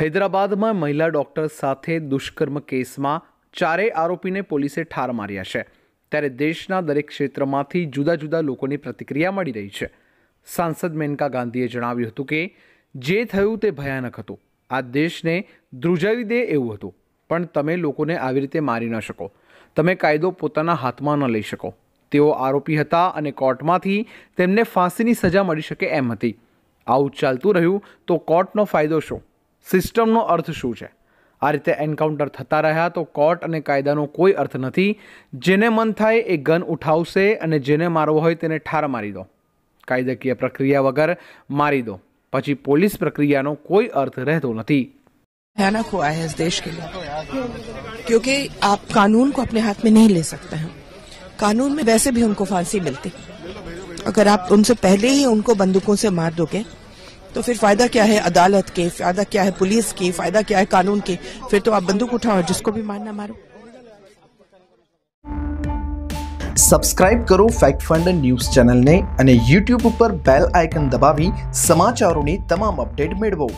હૈદરાબાદમાં મહિલા ડોક્ટર સાથે દુષ્કર્મ કેસમાં ચારેય આરોપીને પોલીસે ઠાર માર્યા છે ત્યારે દેશના દરેક ક્ષેત્રમાંથી જુદા જુદા લોકોની પ્રતિક્રિયા મળી રહી છે સાંસદ મેનકા ગાંધીએ જણાવ્યું હતું કે જે થયું તે ભયાનક હતું આ દેશને ધ્રુજાવી દે એવું હતું પણ તમે લોકોને આવી રીતે મારી ન શકો તમે કાયદો પોતાના હાથમાં ન લઈ શકો તેઓ આરોપી હતા અને કોર્ટમાંથી તેમને ફાંસીની સજા મળી શકે એમ હતી આવું ચાલતું રહ્યું તો કોર્ટનો ફાયદો શું સિસ્ટમનો અર્થ શું છે આ રીતે એન્કાઉન્ટર થતા રહ્યા તો કોર્ટ અને કાયદાનો કોઈ અર્થ નથી જેને મન થાય એ ગન ઉઠાવશે અને જેને મારવો હોય તેને ઠાર મારી દો કાયદાકીય પ્રક્રિયા વગર મારી દો પછી પોલીસ પ્રક્રિયાનો કોઈ અર્થ રહેતો નથી भयानक हुआ है इस देश के लिए क्योंकि કાનૂન कानून को अपने हाथ में नहीं ले सकते हैं कानून में वैसे भी उनको फांसी मिलती अगर आप तो फिर फ़ायदा क्या है अदालत के फ़ायदा क्या है पुलिस की फ़ायदा क्या है कानून के फिर तो आप बंदूक उठाओ और जिसको भी मारना मारो સબસ્ક્રાઇબ કરો ફેક્ટ ફંડ ન્યૂઝ ચેનલને અને યુટ્યુબ ઉપર બેલ આઇકન દબાવી સમાચારોની તમામ અપડેટ મેળવો